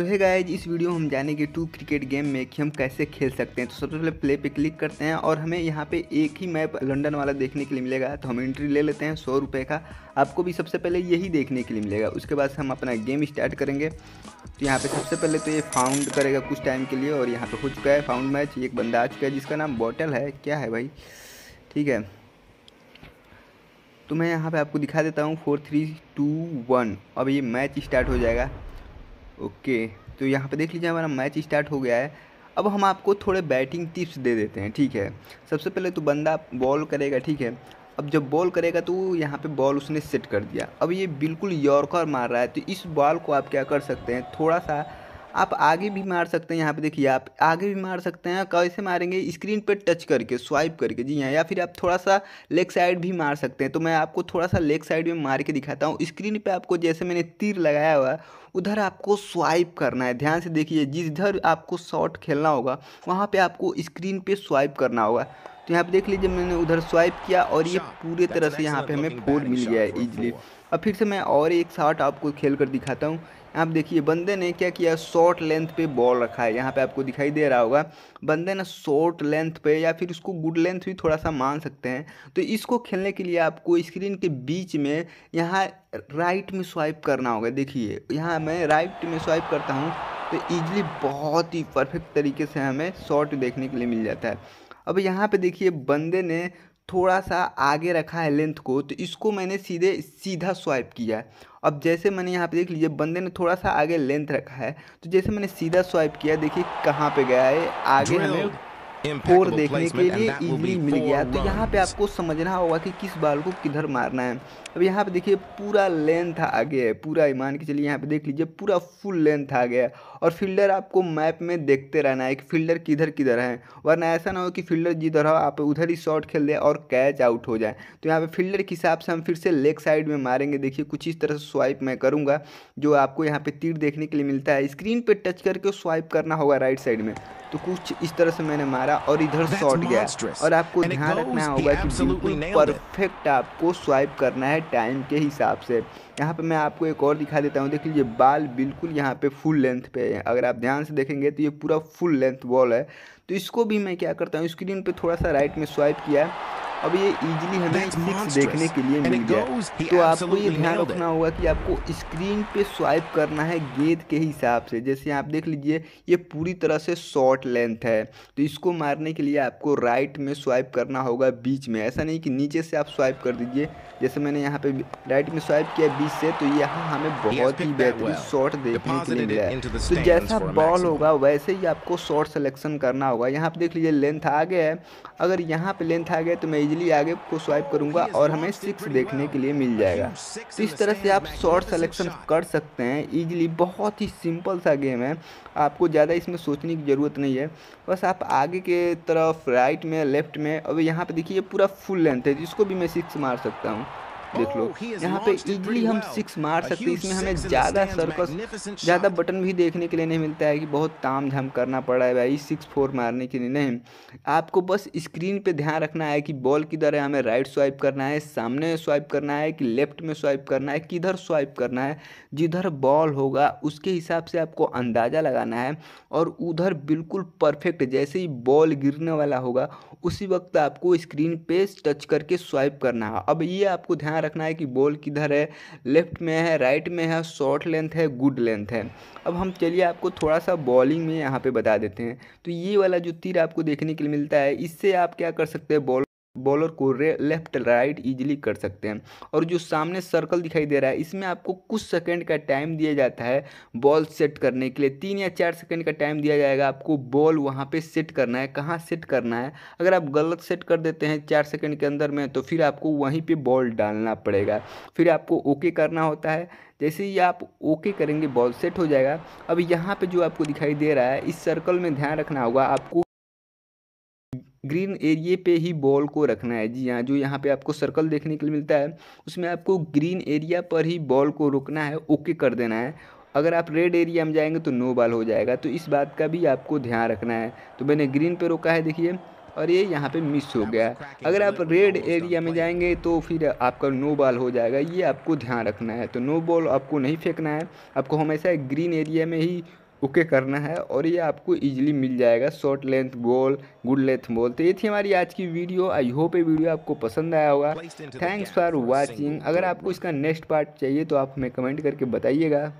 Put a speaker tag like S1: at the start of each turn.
S1: तो है गाइज इस वीडियो हम जानेंगे टू क्रिकेट गेम में कि हम कैसे खेल सकते हैं तो सबसे पहले प्ले पे क्लिक करते हैं और हमें यहाँ पे एक ही मैप लंदन वाला देखने के लिए मिलेगा तो हम एंट्री ले लेते हैं सौ रुपये का आपको भी सबसे पहले यही देखने के लिए मिलेगा उसके बाद हम अपना गेम स्टार्ट करेंगे तो यहाँ पर सबसे पहले तो ये फाउंड करेगा कुछ टाइम के लिए और यहाँ पर हो चुका है फाउंड मैच एक बंदा आ चुका है जिसका नाम बॉटल है क्या है भाई ठीक है तो मैं यहाँ पर आपको दिखा देता हूँ फोर थ्री टू वन अब ये मैच स्टार्ट हो जाएगा ओके तो यहाँ पे देख लीजिए हमारा मैच स्टार्ट हो गया है अब हम आपको थोड़े बैटिंग टिप्स दे देते हैं ठीक है सबसे पहले तो बंदा बॉल करेगा ठीक है अब जब बॉल करेगा तो यहाँ पे बॉल उसने सेट कर दिया अब ये बिल्कुल यॉर्कर मार रहा है तो इस बॉल को आप क्या कर सकते हैं थोड़ा सा आप आगे भी मार सकते हैं यहाँ पे देखिए आप आगे भी मार सकते हैं कैसे मारेंगे स्क्रीन पर टच करके स्वाइप करके जी हाँ या फिर आप थोड़ा सा लेग साइड भी मार सकते हैं तो मैं आपको थोड़ा सा लेग साइड में मार के दिखाता हूँ स्क्रीन पे आपको जैसे मैंने तीर लगाया हुआ उधर आपको स्वाइप करना है ध्यान से देखिए जिधर आपको शॉट खेलना होगा वहाँ पे आपको स्क्रीन पे स्वाइप करना होगा तो यहाँ पे देख लीजिए मैंने उधर स्वाइप किया और ये अच्छा, पूरे तरह से यहाँ पे हमें फोर मिल गया है ईजिली अब फिर से मैं और एक शॉट आपको खेल कर दिखाता हूँ यहाँ पर देखिए बंदे ने क्या किया शॉर्ट लेंथ पे बॉल रखा है यहाँ पे आपको दिखाई दे रहा होगा बंदे ने शॉर्ट लेंथ पे या फिर उसको गुड लेंथ भी थोड़ा सा मान सकते हैं तो इसको खेलने के लिए आपको स्क्रीन के बीच में यहाँ राइट में स्वाइप करना होगा देखिए यहाँ मैं राइट में स्वाइप करता हूँ तो ईजिली बहुत ही परफेक्ट तरीके से हमें शॉर्ट देखने के लिए मिल जाता है अब यहाँ पे देखिए बंदे ने थोड़ा सा आगे रखा है लेंथ को तो इसको मैंने सीधे सीधा स्वाइप किया है अब जैसे मैंने यहाँ पे देख लीजिए बंदे ने थोड़ा सा आगे लेंथ रखा है तो जैसे मैंने सीधा स्वाइप किया देखिए कहाँ पे गया है आगे हमें स्कोर देखने के लिए इजली मिल गया तो यहाँ पे आपको समझना होगा कि किस बाल को किधर मारना है अब यहाँ पे देखिए पूरा लेंथ आ गया है पूरा ईमान के चलिए यहाँ पे देख लीजिए पूरा फुल लेंथ आ गया है और फील्डर आपको मैप में देखते रहना है कि फील्डर किधर किधर है वरना ऐसा ना हो कि फील्डर जिधर हो आप उधर ही शॉट खेल दें और कैच आउट हो जाए तो यहाँ पे फील्डर के हिसाब से हम फिर से लेग साइड में मारेंगे देखिए कुछ इस तरह से स्वाइप मैं करूँगा जो आपको यहाँ पे तीर देखने के लिए मिलता है स्क्रीन पर टच करके स्वाइप करना होगा राइट साइड में तो कुछ इस तरह से मैंने मारा मारा और इधर शॉट गया और आपको ध्यान रखना होगा कि बिल्कुल परफेक्ट आपको स्वाइप करना है टाइम के हिसाब से यहाँ पे मैं आपको एक और दिखा देता हूँ देख लीजिए बाल बिल्कुल यहाँ पे फुल लेंथ पे है अगर आप ध्यान से देखेंगे तो ये पूरा फुल लेंथ बॉल है तो इसको भी मैं क्या करता हूँ स्क्रीन पर थोड़ा सा राइट में स्वाइप किया अब ये इजीली हमें सिक्स देखने के लिए मिल गया तो आपको ये ध्यान रखना होगा कि आपको स्क्रीन पे स्वाइप करना है गेंद के हिसाब से जैसे आप देख लीजिए ये पूरी तरह से शॉर्ट लेंथ है तो इसको मारने के लिए आपको राइट में स्वाइप करना होगा बीच में ऐसा नहीं कि नीचे से आप स्वाइप कर दीजिए जैसे मैंने यहाँ पे राइट में स्वाइप किया बीच से तो यहाँ हमें बहुत ही बेहतरीन शॉर्ट देखने के लिए मिला है तो जैसा बॉल होगा वैसे ही आपको शॉर्ट सेलेक्शन करना होगा यहाँ पे देख लीजिए लेंथ आ गया है अगर यहाँ पे लेंथ आ गया तो मैं इजिली आगे को स्वाइप करूंगा और हमें सिक्स देखने के लिए मिल जाएगा तो इस तरह से आप शॉर्ट सेलेक्शन कर सकते हैं इजिली बहुत ही सिंपल सा गेम है आपको ज़्यादा इसमें सोचने की ज़रूरत नहीं है बस आप आगे के तरफ राइट में लेफ्ट में अब यहाँ पर देखिए पूरा फुल लेंथ है जिसको भी मैं सिक्स मार सकता हूँ देख लो oh, यहाँ पे इजली हम सिक्स मार सकते हैं इसमें हमें ज़्यादा सर्कस ज़्यादा बटन भी देखने के लिए नहीं मिलता है कि बहुत ताम झाम करना पड़ा है भाई सिक्स फोर मारने के लिए नहीं आपको बस स्क्रीन पे ध्यान रखना है कि बॉल किधर है हमें राइट स्वाइप करना है सामने स्वाइप करना है कि लेफ्ट में स्वाइप करना है किधर स्वाइप करना है जिधर बॉल होगा उसके हिसाब से आपको अंदाज़ा लगाना है और उधर बिल्कुल परफेक्ट जैसे ही बॉल गिरने वाला होगा उसी वक्त आपको स्क्रीन पे टच करके स्वाइप करना है अब ये आपको ध्यान ध्यान रखना है कि बॉल किधर है लेफ्ट में है राइट में है शॉर्ट लेंथ है गुड लेंथ है अब हम चलिए आपको थोड़ा सा बॉलिंग में यहाँ पे बता देते हैं तो ये वाला जो तीर आपको देखने के लिए मिलता है इससे आप क्या कर सकते हैं बॉल बॉलर को लेफ्ट राइट इजीली कर सकते हैं और जो सामने सर्कल दिखाई दे रहा है इसमें आपको कुछ सेकंड का टाइम दिया जाता है बॉल सेट करने के लिए तीन या चार सेकंड का टाइम दिया जाएगा आपको बॉल वहां पे सेट करना है कहाँ सेट करना है अगर आप गलत सेट कर देते हैं चार सेकंड के अंदर में तो फिर आपको वहीं पर बॉल डालना पड़ेगा फिर आपको ओके करना होता है जैसे ही आप ओके करेंगे बॉल सेट हो जाएगा अब यहाँ पर जो आपको दिखाई दे रहा है इस सर्कल में ध्यान रखना होगा आपको ग्रीन एरिए पे ही बॉल को रखना है जी हाँ जो यहाँ पे आपको सर्कल देखने के लिए मिलता है उसमें आपको ग्रीन एरिया पर ही बॉल को रोकना है ओके कर देना है अगर आप रेड एरिया में जाएंगे तो नो बॉल हो जाएगा तो इस बात का भी आपको ध्यान रखना है तो मैंने ग्रीन पे रोका है देखिए और ये यहाँ पे मिस हो गया अगर आप रेड एरिया में जाएंगे तो फिर आपका नो बॉल हो जाएगा ये आपको ध्यान रखना है तो नो बॉल आपको नहीं फेंकना है आपको हमेशा ग्रीन एरिया में ही ओके करना है और ये आपको इजीली मिल जाएगा short length ball good length ball तो ये थी हमारी आज की वीडियो आई होप ये वीडियो आपको पसंद आया होगा थैंक्स फॉर वाचिंग अगर आपको इसका नेक्स्ट पार्ट चाहिए तो आप हमें कमेंट करके बताइएगा